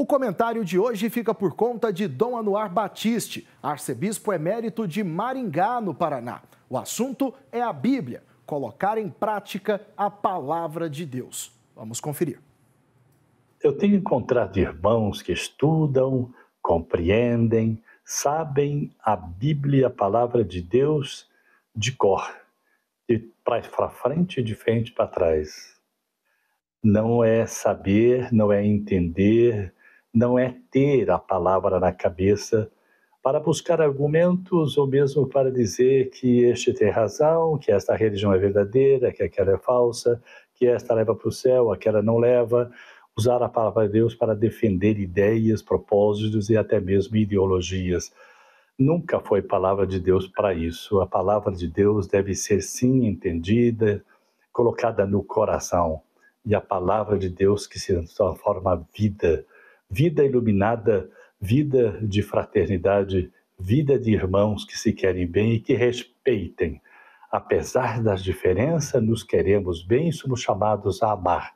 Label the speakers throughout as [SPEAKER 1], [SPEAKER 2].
[SPEAKER 1] O comentário de hoje fica por conta de Dom Anuar Batiste, arcebispo emérito de Maringá, no Paraná. O assunto é a Bíblia, colocar em prática a palavra de Deus. Vamos conferir.
[SPEAKER 2] Eu tenho encontrado irmãos que estudam, compreendem, sabem a Bíblia, a palavra de Deus, de cor, de para frente e de frente para trás. Não é saber, não é entender, não é ter a palavra na cabeça para buscar argumentos ou mesmo para dizer que este tem razão, que esta religião é verdadeira, que aquela é falsa, que esta leva para o céu, aquela não leva. Usar a palavra de Deus para defender ideias, propósitos e até mesmo ideologias. Nunca foi palavra de Deus para isso. A palavra de Deus deve ser sim entendida, colocada no coração. E a palavra de Deus que se transforma vida vida iluminada, vida de fraternidade, vida de irmãos que se querem bem e que respeitem. Apesar das diferenças, nos queremos bem e somos chamados a amar.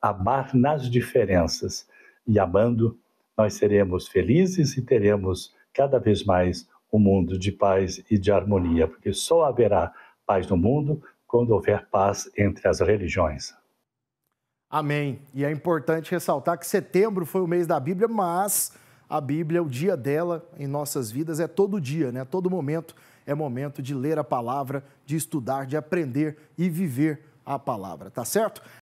[SPEAKER 2] Amar nas diferenças. E amando, nós seremos felizes e teremos cada vez mais um mundo de paz e de harmonia, porque só haverá paz no mundo quando houver paz entre as religiões.
[SPEAKER 1] Amém. E é importante ressaltar que setembro foi o mês da Bíblia, mas a Bíblia, o dia dela em nossas vidas é todo dia, né? Todo momento é momento de ler a palavra, de estudar, de aprender e viver a palavra, tá certo?